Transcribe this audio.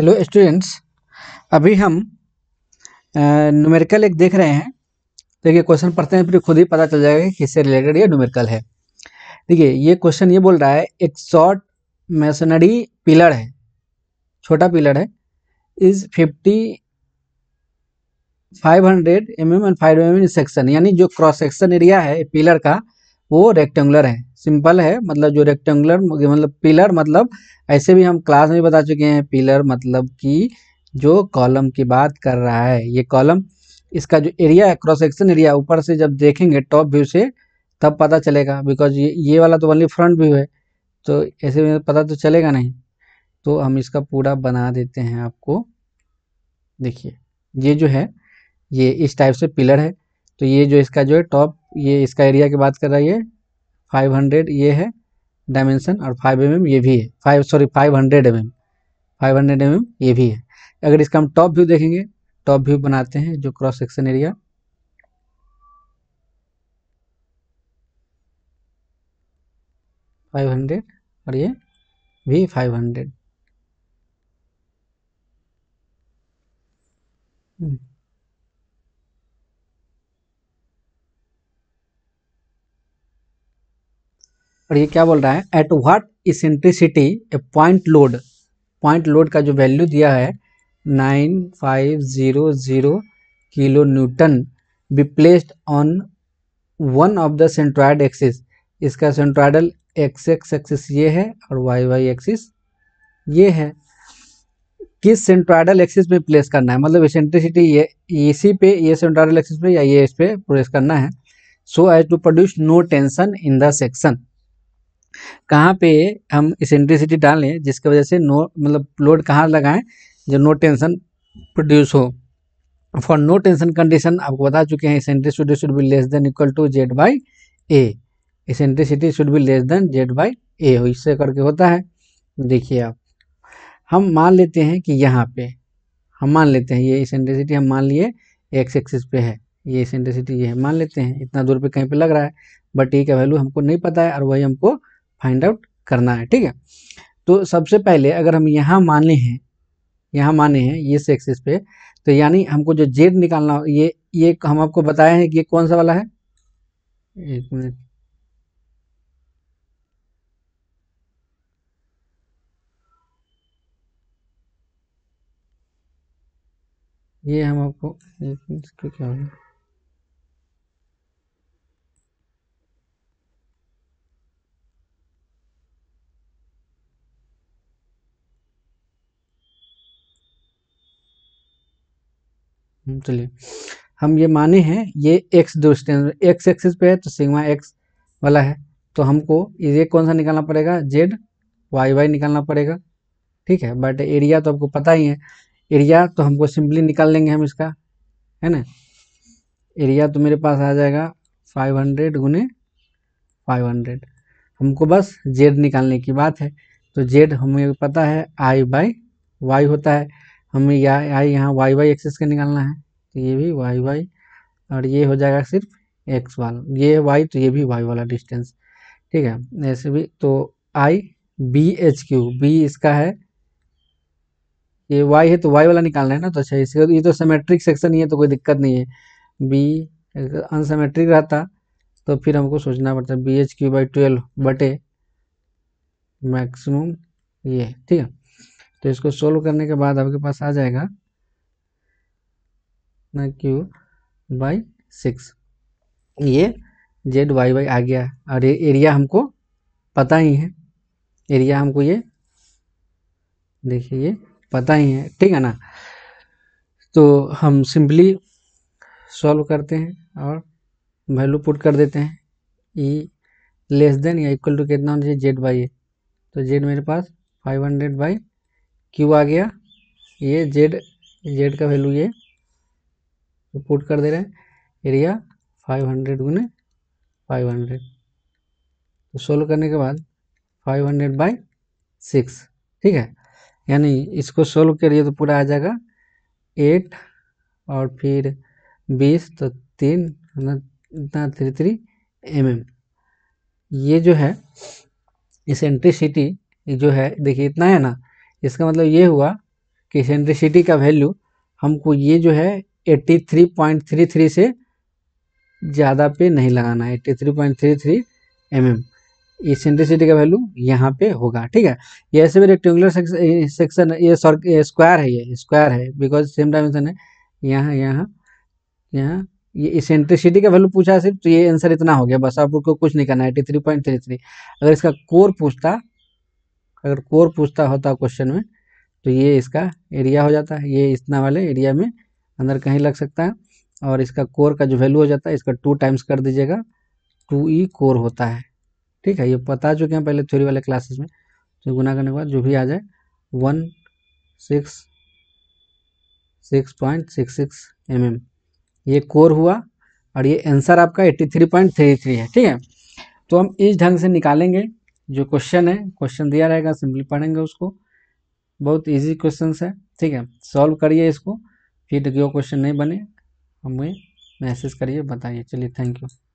Hello students अभी हम numerical एक देख रहे हैं देखिए क्वेश्चन पढ़ते हैं फिर खुद ही पता चल जाएगा कि किससे रिलेटेड ये न्यूमेरिकल है देखिए ये क्वेश्चन ये बोल रहा है एक शॉर्ट मैसनरी पिलर है छोटा पिलर है is fifty five hundred M M and five M M section यानी जो क्रॉस सेक्शन एरिया है पिलर का वो रेक्टेंगुलर है सिंपल है मतलब जो रेक्टेंगुलर मतलब पिलर मतलब ऐसे भी हम क्लास में बता चुके हैं पिलर मतलब कि जो कॉलम की बात कर रहा है ये कॉलम इसका जो एरिया है क्रॉस सेक्शन एरिया ऊपर से जब देखेंगे टॉप व्यू से तब पता चलेगा बिकॉज ये ये वाला तो ओनली फ्रंट व्यू है तो ऐसे में पता तो चलेगा नहीं तो हम इसका पूरा बना देते हैं आपको देखिए ये जो है ये इस टाइप से पिलर है तो ये जो इसका जो है टॉप ये इसका एरिया की बात कर रहा है ये फाइव हंड्रेड ये है डायमेंशन और फाइव एम mm ये भी है five sorry five hundred M m five hundred M m ये भी है अगर इसका हम टॉप व्यू देखेंगे टॉप व्यू बनाते हैं जो cross section area five hundred और ये भी फाइव हंड्रेड और ये क्या बोल रहा है at what eccentricity a point load point load का जो वैल्यू दिया है nine five zero zero kilo newton be placed on one of the centroid axis इसका सेंट्रॉयडल एक्स एक्स एक्सिस ये है और वाई वाई एक्सिस ये है किस सेंट्रॉयडल एक्सिस में प्लेस करना है मतलब इसेंट्रिसिटी ये इसी पे ये सेंट्रॉयडल एक्सिस पे या ये इस पे प्लेस करना है so as to produce no tension in the section कहाँ पे हम इसेंट्रिसिटी डालें जिसकी वजह से नो मतलब लोड कहाँ लगाएं जो नो टेंशन प्रोड्यूस हो फॉर नो टेंशन कंडीशन आपको बता चुके हैं eccentricity should be less than equal to z by a eccentricity should be less than z by a हो इससे करके होता है देखिए आप हम मान लेते हैं कि यहाँ पे हम मान लेते हैं ये इसेंट्रिसिटी हम मान लिए एक्स एक्सिस पे है ये इसेंट्रिसिटी ये है मान लेते हैं इतना दूर पे कहीं पे लग रहा है बट ए का वैल्यू हमको नहीं पता है और वही हमको फाइंड आउट करना है ठीक है तो सबसे पहले अगर हम यहाँ माने हैं यहाँ माने हैं ये एक्सिस पे तो यानी हमको जो जेड निकालना हो ये ये हम आपको बताए हैं कि ये कौन सा वाला है एक मिनट ये हम आपको एक मिनट क्या होगा हम्म, चलिए हम ये माने हैं ये एक्स डिस्टेंस एक्स एक्सिस पे है तो सिग्मा एक्स वाला है तो हमको ये कौन सा निकालना पड़ेगा जेड वाई वाई निकालना पड़ेगा ठीक है बट एरिया तो आपको पता ही है एरिया तो हमको सिंपली निकाल लेंगे हम इसका है ना एरिया तो मेरे पास आ जाएगा फाइव हंड्रेड गुने फाइव हंड्रेड हमको बस जेड निकालने की बात है तो जेड हमें पता है आई बाई वाई होता है हमें या आई यहाँ वाई वाई एक्सेस का निकालना है तो ये भी वाई वाई और ये हो जाएगा सिर्फ एक्स वाला ये वाई तो ये भी वाई वाला डिस्टेंस ठीक है ऐसे भी तो I b h cube b इसका है ये वाई है तो वाई वाला निकालना है ना तो अच्छा इसका ये तो सेमेट्रिक सेक्शन ही है तो कोई दिक्कत नहीं है बी अनसेमेट्रिक रहता तो फिर हमको सोचना पड़ता है b h cube by twelve बटे मैक्सिमम ये ठीक है तो इसको सोल्व करने के बाद आपके पास आ जाएगा न क्यू बाई सिक्स ये जेड वाई वाई आ गया और ये एरिया हमको पता ही है एरिया हमको ये देखिए ये पता ही है ठीक है ना तो हम सिंपली सॉल्व करते हैं और वैल्यू पुट कर देते हैं ई लेस देन या इक्वल टू कितना होना चाहिए जेड बाई ए तो जेड मेरे पास फाइव हंड्रेड बाई क्यू आ गया ये जेड जेड का वैल्यू ये पुट कर दे रहे हैं एरिया फाइव हंड्रेड गुने फाइव हंड्रेड तो सोल्व करने के बाद फाइव हंड्रेड बाई सिक्स ठीक है यानी इसको सोल्व करिए तो पूरा आ जाएगा एट और फिर बीस तो तीन इतना थ्री थ्री एम एम ये जो है इसेंट्रिसिटी जो है देखिए इतना है ना इसका मतलब ये हुआ कि सेंट्रिसिटी का वैल्यू हमको ये जो है 83.33 से ज़्यादा पे नहीं लगाना है एम एम mm। ये सेंट्रिसिटी का वैल्यू यहाँ पे होगा ठीक है ये ऐसे भी रेक्टेंगुलर सेक्शन ये स्क्वायर है ये स्क्वायर है बिकॉज सेम डायमेंशन है यहाँ यहाँ यहाँ ये सेंट्रिसिटी का वैल्यू पूछा सिर्फ तो ये आंसर इतना हो गया बस आप लोग को कुछ नहीं करना है eighty three point three three अगर इसका कोर पूछता अगर कोर पूछता होता क्वेश्चन में तो ये इसका एरिया हो जाता है ये इतना वाले एरिया में अंदर कहीं लग सकता है और इसका कोर का जो वैल्यू हो जाता है इसका टू टाइम्स कर दीजिएगा टू ई e कोर होता है ठीक है ये बता चुके हैं पहले थ्योरी वाले क्लासेस में तो गुना करने के बाद जो भी आ जाए one six six point six six m m ये कोर हुआ और ये आंसर आपका eighty three point three three है ठीक है तो हम इस ढंग से निकालेंगे जो क्वेश्चन है क्वेश्चन दिया रहेगा सिंपली पढ़ेंगे उसको बहुत इजी क्वेश्चन है ठीक है सॉल्व करिए इसको फिर जो क्वेश्चन नहीं बने हमें मैसेज करिए बताइए चलिए थैंक यू